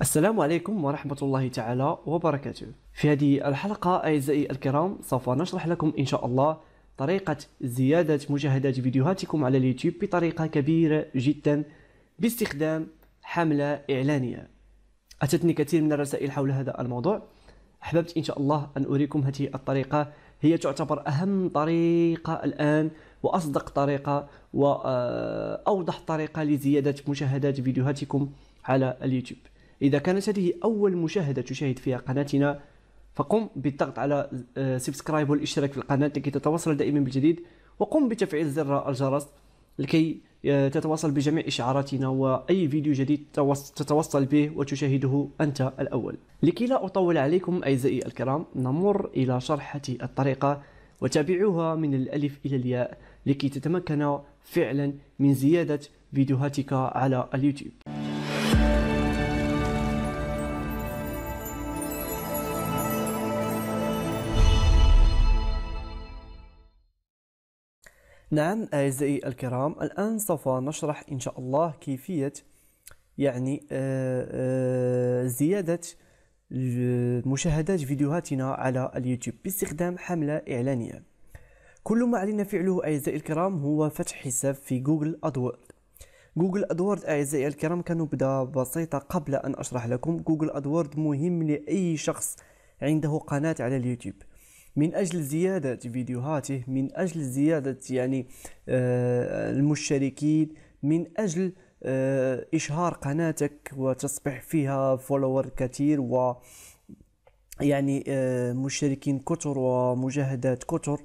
السلام عليكم ورحمة الله تعالى وبركاته في هذه الحلقة أعزائي الكرام سوف نشرح لكم إن شاء الله طريقة زيادة مشاهدات فيديوهاتكم على اليوتيوب بطريقة كبيرة جدا باستخدام حملة إعلانية أتتني كثير من الرسائل حول هذا الموضوع أحببت إن شاء الله أن أريكم هذه الطريقة هي تعتبر أهم طريقة الآن وأصدق طريقة وأوضح طريقة لزيادة مشاهدات فيديوهاتكم على اليوتيوب إذا كانت هذه أول مشاهدة تشاهد فيها قناتنا فقم بالضغط على سبسكرايب آه، والاشتراك في القناة لكي تتواصل دائما بالجديد وقم بتفعيل زر الجرس لكي آه، تتواصل بجميع إشعاراتنا وأي فيديو جديد تتوصل به وتشاهده أنت الأول لكي لا أطول عليكم أعزائي الكرام نمر إلى شرح هذه الطريقة وتابعوها من الألف إلى الياء لكي تتمكن فعلا من زيادة فيديوهاتك على اليوتيوب نعم أعزائي الكرام الآن سوف نشرح إن شاء الله كيفية يعني آه، آه، زيادة مشاهدات فيديوهاتنا على اليوتيوب باستخدام حملة إعلانية كل ما علينا فعله أعزائي الكرام هو فتح حساب في جوجل أدوورد جوجل أدوورد أعزائي الكرام كنبذة بسيطة قبل أن أشرح لكم جوجل أدوورد مهم لأي شخص عنده قناة على اليوتيوب من أجل زيادة فيديوهاته من أجل زيادة يعني آه، المشتركين من أجل آه، إشهار قناتك وتصبح فيها فولور كثير و يعني آه، مشتركين كتر ومجاهدات كتر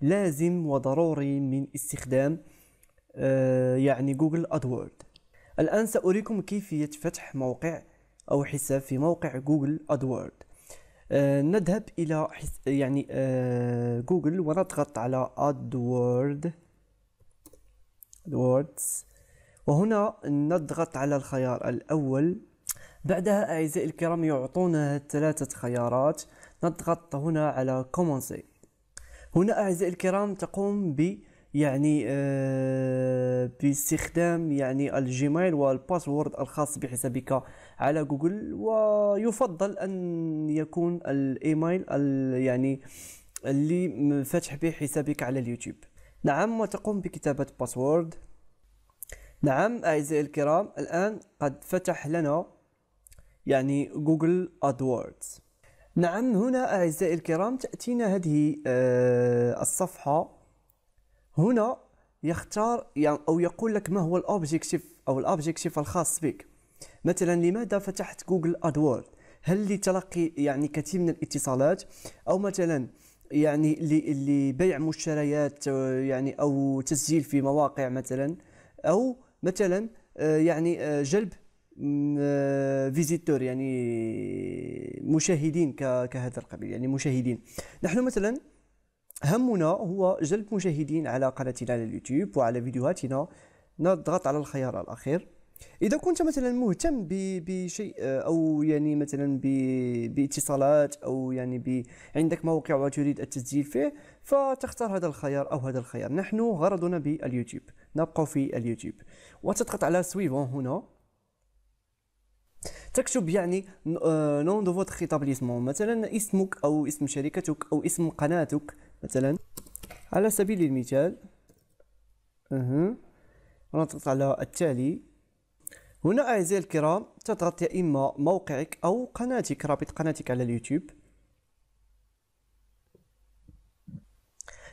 لازم وضروري من استخدام يعني جوجل ادوورد الآن سأريكم كيفية فتح موقع أو حساب في موقع جوجل أدوورد آه، نذهب الى حس... يعني آه، جوجل ونضغط على ادورد ادوردز وهنا نضغط على الخيار الأول بعدها أعزائي الكرام يعطونا ثلاثة خيارات نضغط هنا على كومونسي هنا أعزائي الكرام تقوم ب يعني آه، باستخدام يعني الجيميل والباسورد الخاص بحسابك على جوجل ويفضل ان يكون الايميل يعني اللي فتح به حسابك على اليوتيوب نعم وتقوم بكتابة باسورد نعم أعزائي الكرام الآن قد فتح لنا يعني جوجل أدوردز نعم هنا أعزائي الكرام تأتينا هذه آه، الصفحة هنا يختار يعني او يقول لك ما هو الاوبجيكتيف او الاوبجيكتيف الخاص بك مثلا لماذا فتحت جوجل ادوورد هل لتلقي يعني كثير من الاتصالات او مثلا يعني لبيع مشتريات آه، يعني او تسجيل في مواقع مثلا او مثلا آه، يعني آه، جلب فيزيتور يعني مشاهدين كهذا القبيل يعني مشاهدين نحن مثلا همنا هو جلب مشاهدين على قناتنا على اليوتيوب وعلى فيديوهاتنا نضغط على الخيار الأخير إذا كنت مثلا مهتم بشيء آه، أو يعني مثلا باتصالات أو يعني ب... عندك موقع وتريد التسجيل فيه فتختار هذا الخيار أو هذا الخيار نحن غرضنا باليوتيوب نبقى في اليوتيوب وتضغط على سويفون هنا تكتب يعني نون دو فوتر خطاب مثلا اسمك او اسم شركتك او اسم قناتك مثلا على سبيل المثال اها نضغط على التالي هنا أعزائي الكرام تضغط يا إما موقعك أو قناتك رابط قناتك على اليوتيوب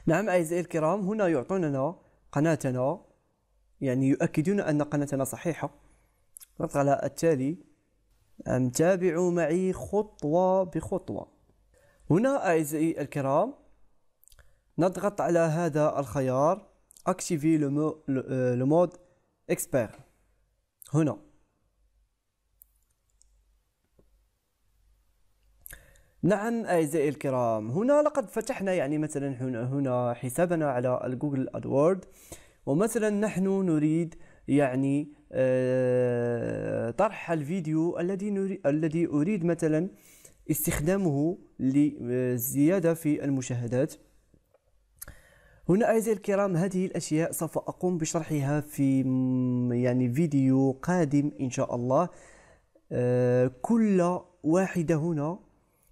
نعم أعزائي الكرام هنا يعطوننا قناتنا يعني يؤكدون أن قناتنا صحيحة نضغط على التالي تابعوا معي خطوة بخطوة هنا أعزائي الكرام نضغط على هذا الخيار اكتيفي آه، لو مود اكسبير هنا نعم أعزائي الكرام هنا لقد فتحنا يعني مثلا هنا, هنا حسابنا على الجوجل ادورد ومثلا نحن نريد يعني آه، طرح الفيديو الذي الذي أريد مثلا استخدامه لزيادة في المشاهدات هنا أعزائي الكرام هذه الأشياء سوف أقوم بشرحها في يعني فيديو قادم إن شاء الله آه، كل واحدة هنا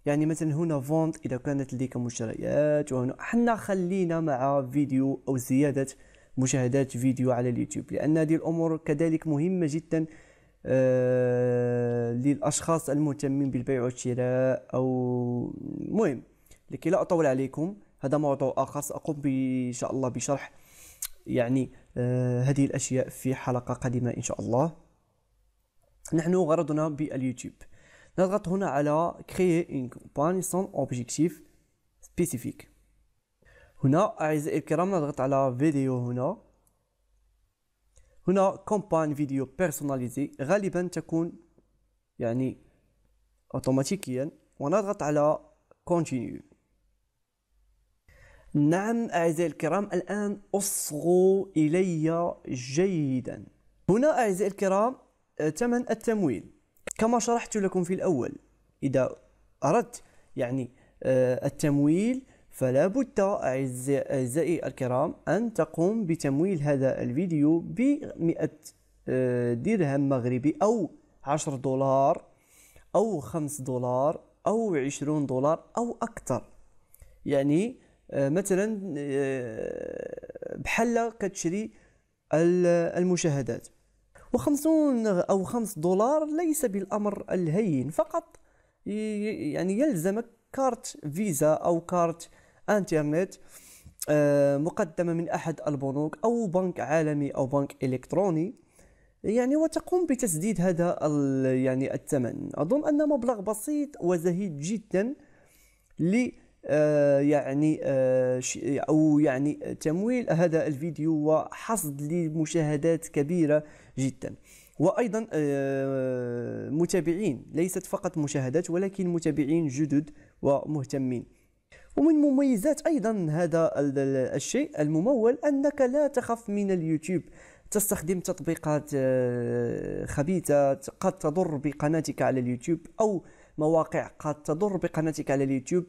يعني مثلا هنا فونت إذا كانت لديك مشتريات وهنا حنا خلينا مع فيديو أو زيادة مشاهدات فيديو على اليوتيوب لأن هذه الأمور كذلك مهمة جدا آه، للأشخاص المهتمين بالبيع والشراء أو مهم لكي لا أطول عليكم هذا موضوع آخر سأقوم إن شاء الله بشرح يعني آه، هذه الأشياء في حلقة قادمة إن شاء الله نحن غرضنا باليوتيوب نضغط هنا على créer une campagne sans objectif هنا أعزائي الكرام نضغط على فيديو هنا هنا كومبان فيديو بيرسوناليزي غالبا تكون يعني اوتوماتيكيا ونضغط على كونتينيو نعم أعزائي الكرام الآن أصغوا إلي جيدا هنا أعزائي الكرام آه، ثمن التمويل كما شرحت لكم في الأول إذا أردت يعني آه، التمويل فلا بد أعزائي الكرام أن تقوم بتمويل هذا الفيديو ب 100 آه، درهم مغربي أو 10 دولار أو 5 دولار أو 20 دولار أو أكثر يعني آه، مثلا آه، بحال كتشري المشاهدات و50 أو 5 دولار ليس بالأمر الهين فقط يعني يلزمك كارت فيزا أو كارت انترنت آه، مقدمة من أحد البنوك أو بنك عالمي أو بنك إلكتروني يعني وتقوم بتسديد هذا يعني الثمن أظن أن مبلغ بسيط وزهيد جدا لي آه، يعني آه، او يعني تمويل هذا الفيديو وحصد لمشاهدات كبيره جدا وايضا آه، متابعين ليست فقط مشاهدات ولكن متابعين جدد ومهتمين ومن مميزات ايضا هذا الشيء الممول انك لا تخف من اليوتيوب تستخدم تطبيقات خبيثه قد تضر بقناتك على اليوتيوب او مواقع قد تضر بقناتك على اليوتيوب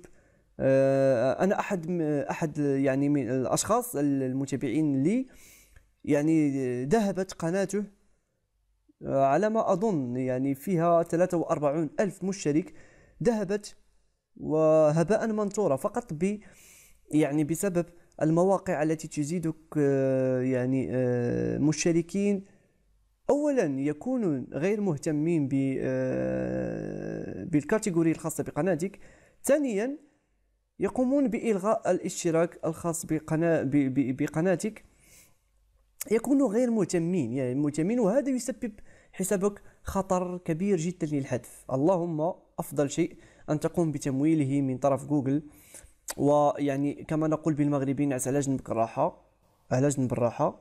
آه، انا احد احد يعني من الاشخاص المتابعين لي يعني ذهبت قناته آه، على ما اظن يعني فيها 43 الف مشترك ذهبت وهباء منثورا فقط ب يعني بسبب المواقع التي تزيدك آه، يعني مشتركين اولا يكونوا غير مهتمين بالكاتيجوري الخاصه بقناتك ثانيا يقومون بإلغاء الاشتراك الخاص بقناة بقناتك يكونوا غير مهتمين يعني مهتمين وهذا يسبب حسابك خطر كبير جدا للحذف اللهم أفضل شيء أن تقوم بتمويله من طرف جوجل ويعني كما نقول بالمغربين على جنب الراحة على جنب الراحة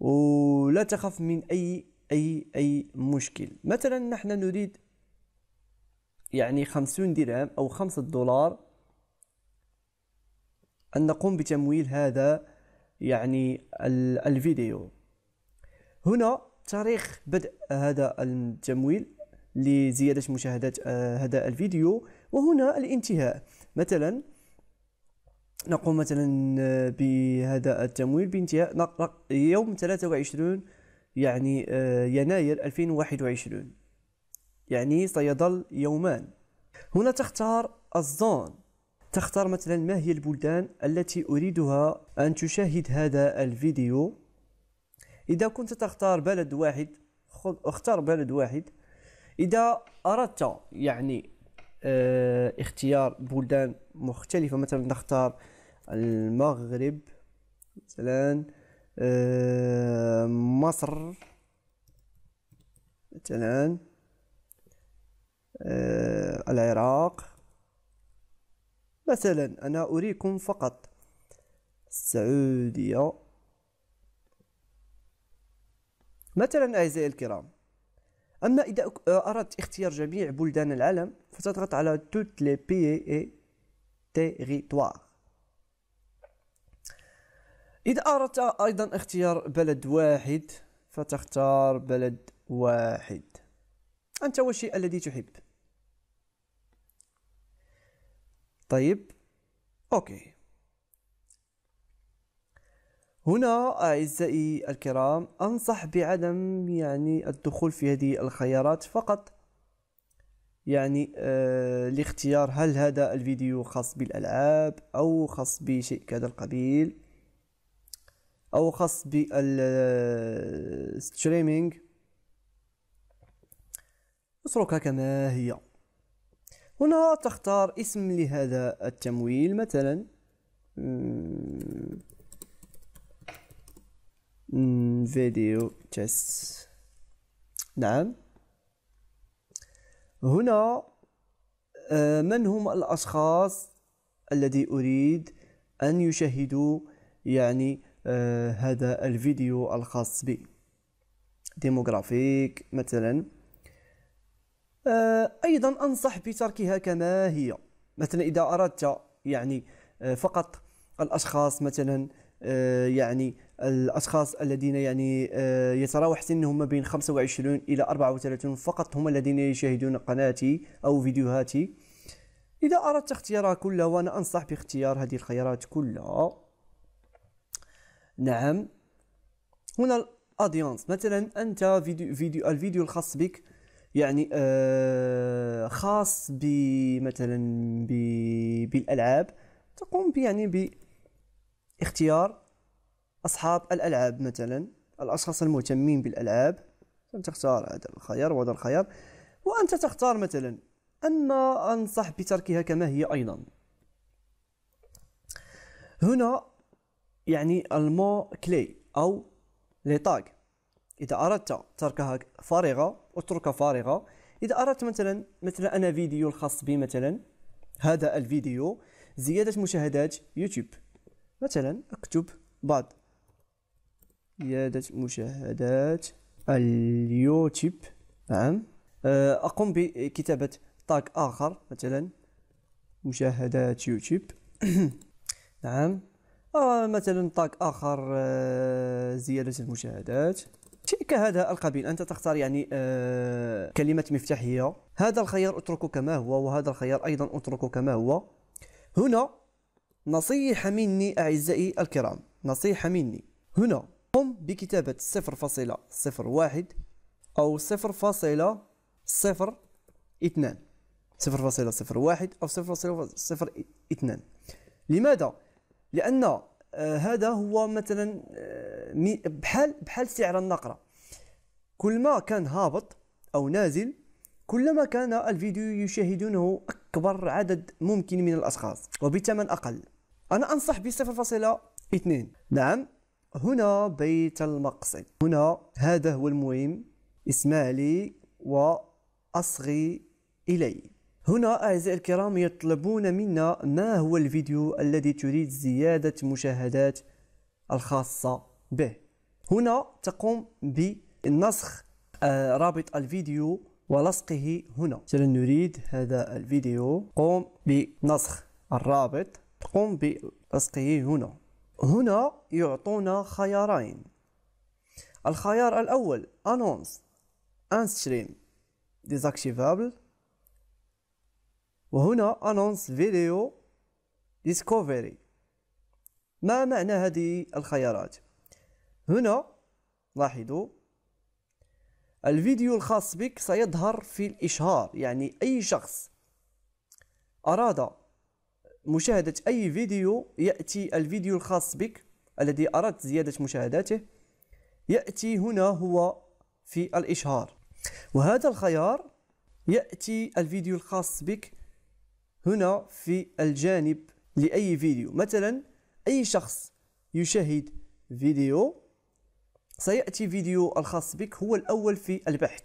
ولا تخف من أي أي أي مشكل مثلا نحن نريد يعني خمسون درهم أو خمسة دولار أن نقوم بتمويل هذا يعني الفيديو هنا تاريخ بدء هذا التمويل لزيادة مشاهدات آه، هذا الفيديو وهنا الانتهاء مثلا نقوم مثلا آه، بهذا التمويل بانتهاء يوم 23 يعني آه، يناير 2021 يعني سيظل يومان هنا تختار الزون تختار مثلا ما هي البلدان التي أريدها أن تشاهد هذا الفيديو إذا كنت تختار بلد واحد اختار بلد واحد إذا أردت يعني اه اختيار بلدان مختلفة مثلا نختار المغرب مثلا اه مصر مثلا اه العراق مثلا أنا أريكم فقط السعودية مثلا أعزائي الكرام أما إذا أردت اختيار جميع بلدان العالم فتضغط على توت لي بي اي territoires إذا أردت أيضا اختيار بلد واحد فتختار بلد واحد أنت والشيء الذي تحب طيب اوكي هنا أعزائي الكرام أنصح بعدم يعني الدخول في هذه الخيارات فقط يعني آه لاختيار هل هذا الفيديو خاص بالألعاب أو خاص بشيء كذا القبيل أو خاص بالستريمينج اتركها كما هي هنا تختار اسم لهذا التمويل مثلا فيديو تيست نعم هنا آه، من هم الأشخاص الذي أريد أن يشاهدوا يعني آه، هذا الفيديو الخاص بي ديموغرافيك مثلا آه، أيضا أنصح بتركها كما هي مثلا إذا أردت يعني آه، فقط الأشخاص مثلا آه، يعني الاشخاص الذين يعني يتراوح سنهم ما بين 25 الى 34 فقط هم الذين يشاهدون قناتي او فيديوهاتي اذا اردت اختيارها كلها وانا انصح باختيار هذه الخيارات كلها نعم هنا الاديونس مثلا انت فيديو, فيديو الفيديو الخاص بك يعني آه، خاص بمثلا بالالعاب تقوم يعني باختيار اصحاب الالعاب مثلا الاشخاص المهتمين بالالعاب تختار هذا الخيار وهذا الخيار وانت تختار مثلا اما انصح بتركها كما هي ايضا هنا يعني المو كلي او لي تاغ إذا أردت تركها فارغة اتركها فارغة إذا أردت مثلا مثلا أنا فيديو الخاص بي مثلا هذا الفيديو زيادة مشاهدات يوتيوب مثلا أكتب بعض زيادة مشاهدات اليوتيوب نعم آه، أقوم بكتابة تاغ آخر مثلا مشاهدات يوتيوب نعم أو آه، مثلا تاغ آخر آه، زيادة المشاهدات كهذا القبيل انت تختار يعني آه كلمه مفتاحيه هذا الخيار اتركه كما هو وهذا الخيار ايضا اتركه كما هو هنا نصيحه مني اعزائي الكرام نصيحه مني هنا قم بكتابه 0.01 او 0.02 0.01 او 0.02 لماذا لان آه، هذا هو مثلا آه، بحال بحال سعر النقره كل ما كان هابط او نازل كلما كان الفيديو يشاهدونه اكبر عدد ممكن من الاشخاص وبثمن اقل انا انصح ب 0.2 نعم هنا بيت المقصد هنا هذا هو المهم اسمع لي واصغي الي هنا أعزائي الكرام يطلبون منا ما هو الفيديو الذي تريد زيادة مشاهدات الخاصة به هنا تقوم بنسخ آه، رابط الفيديو ولصقه هنا مثلا نريد هذا الفيديو قوم بنسخ الرابط قم بلصقه هنا هنا يعطونا خيارين الخيار الأول أنونس أنستريم ديزاكتيفابل وهنا انونس فيديو ديسكوفري ما معنى هذه الخيارات هنا لاحظوا الفيديو الخاص بك سيظهر في الإشهار يعني أي شخص أراد مشاهدة أي فيديو يأتي الفيديو الخاص بك الذي أردت زيادة مشاهداته يأتي هنا هو في الإشهار وهذا الخيار يأتي الفيديو الخاص بك هنا في الجانب لأي فيديو مثلا أي شخص يشاهد فيديو سيأتي فيديو الخاص بك هو الأول في البحث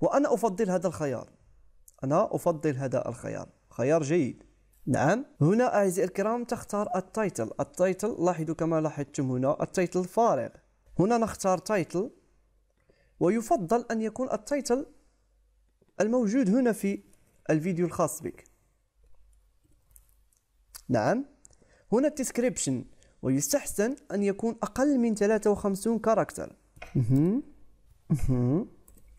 وأنا أفضل هذا الخيار أنا أفضل هذا الخيار خيار جيد نعم هنا أعزائي الكرام تختار التايتل التايتل لاحظوا كما لاحظتم هنا التايتل فارغ هنا نختار تايتل ويفضل أن يكون التايتل الموجود هنا في الفيديو الخاص بك نعم هنا الديسكريبشن ويستحسن أن يكون أقل من 53 كاركتر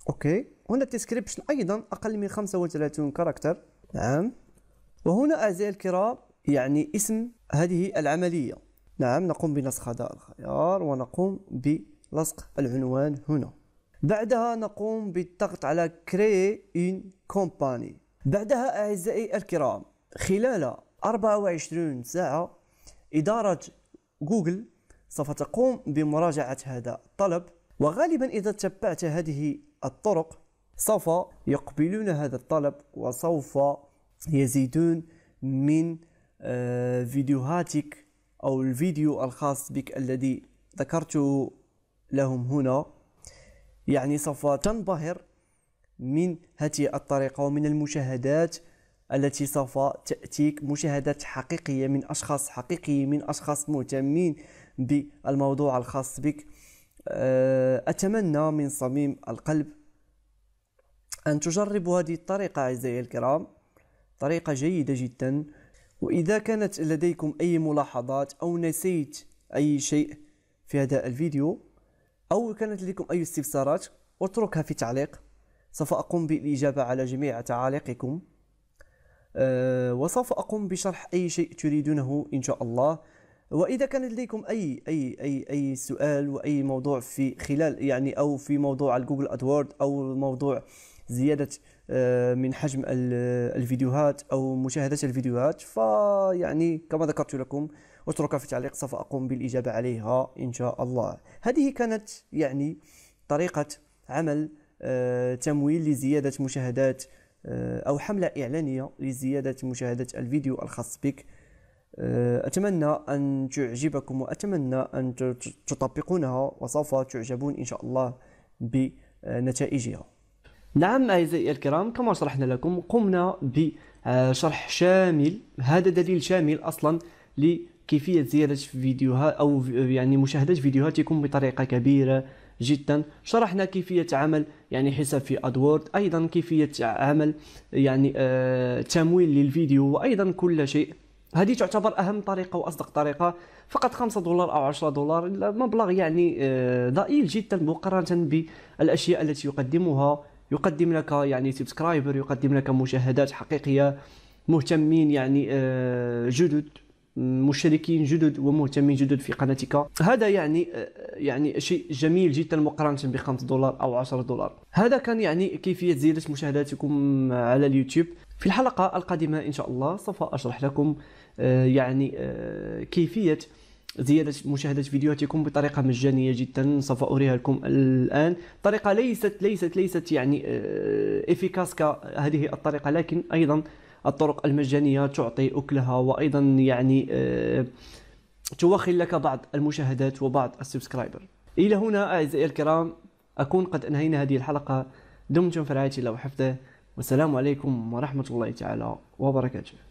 أوكي هنا الديسكريبشن أيضا أقل من 35 كاركتر نعم وهنا أعزائي الكرام يعني اسم هذه العملية نعم نقوم بنسخ هذا الخيار ونقوم بلصق العنوان هنا بعدها نقوم بالضغط على Create in Company بعدها أعزائي الكرام خلال 24 ساعة إدارة جوجل سوف تقوم بمراجعة هذا الطلب وغالبا إذا تبعت هذه الطرق سوف يقبلون هذا الطلب وسوف يزيدون من آه، فيديوهاتك أو الفيديو الخاص بك الذي ذكرته لهم هنا يعني سوف تنبهر من هذه الطريقة ومن المشاهدات التي سوف تأتيك مشاهدات حقيقية من أشخاص حقيقيين من أشخاص مهتمين بالموضوع الخاص بك آه، أتمنى من صميم القلب أن تجربوا هذه الطريقة أعزائي الكرام طريقة جيدة جدا وإذا كانت لديكم أي ملاحظات أو نسيت أي شيء في هذا الفيديو أو كانت لديكم أي استفسارات اتركها في تعليق سوف أقوم بالإجابة على جميع تعاليقكم آه، وسوف أقوم بشرح أي شيء تريدونه إن شاء الله وإذا كان لديكم أي أي أي أي سؤال وأي موضوع في خلال يعني أو في موضوع الجوجل أدوورد أو موضوع زيادة آه، من حجم الفيديوهات أو مشاهدة الفيديوهات فيعني كما ذكرت لكم اتركها في التعليق سوف أقوم بالإجابة عليها إن شاء الله هذه كانت يعني طريقة عمل آه، تمويل لزيادة مشاهدات آه، أو حملة إعلانية لزيادة مشاهدة الفيديو الخاص بك آه، أتمنى أن تعجبكم وأتمنى أن تطبقونها وسوف تعجبون إن شاء الله بنتائجها نعم أعزائي الكرام كما شرحنا لكم قمنا بشرح شامل هذا دليل شامل أصلا لكيفية زيادة فيديوهات أو يعني مشاهدة فيديوهاتكم بطريقة كبيرة جدا شرحنا كيفية عمل يعني حساب في ادوورد ايضا كيفية عمل يعني آه، تمويل للفيديو وايضا كل شيء هذه تعتبر اهم طريقه واصدق طريقه فقط 5 دولار او 10 دولار مبلغ يعني آه، ضئيل جدا مقارنه بالاشياء التي يقدمها يقدم لك يعني سبسكرايبر يقدم لك مشاهدات حقيقيه مهتمين يعني آه، جدد مشتركين جدد ومهتمين جدد في قناتك هذا يعني يعني شيء جميل جدا مقارنه ب 5 دولار او 10 دولار هذا كان يعني كيفيه زياده مشاهداتكم على اليوتيوب في الحلقه القادمه ان شاء الله سوف اشرح لكم آه، يعني آه، كيفيه زيادة مشاهدة فيديوهاتكم بطريقة مجانية جدا سوف أريها لكم الآن طريقة ليست ليست ليست يعني إفيكاس آه، كهذه الطريقة لكن أيضا الطرق المجانية تعطي أكلها وأيضا يعني آه، توخي لك بعض المشاهدات وبعض السبسكرايبر إلى هنا أعزائي الكرام أكون قد أنهينا هذه الحلقة دمتم في رعاية الله وحفظه والسلام عليكم ورحمة الله تعالى وبركاته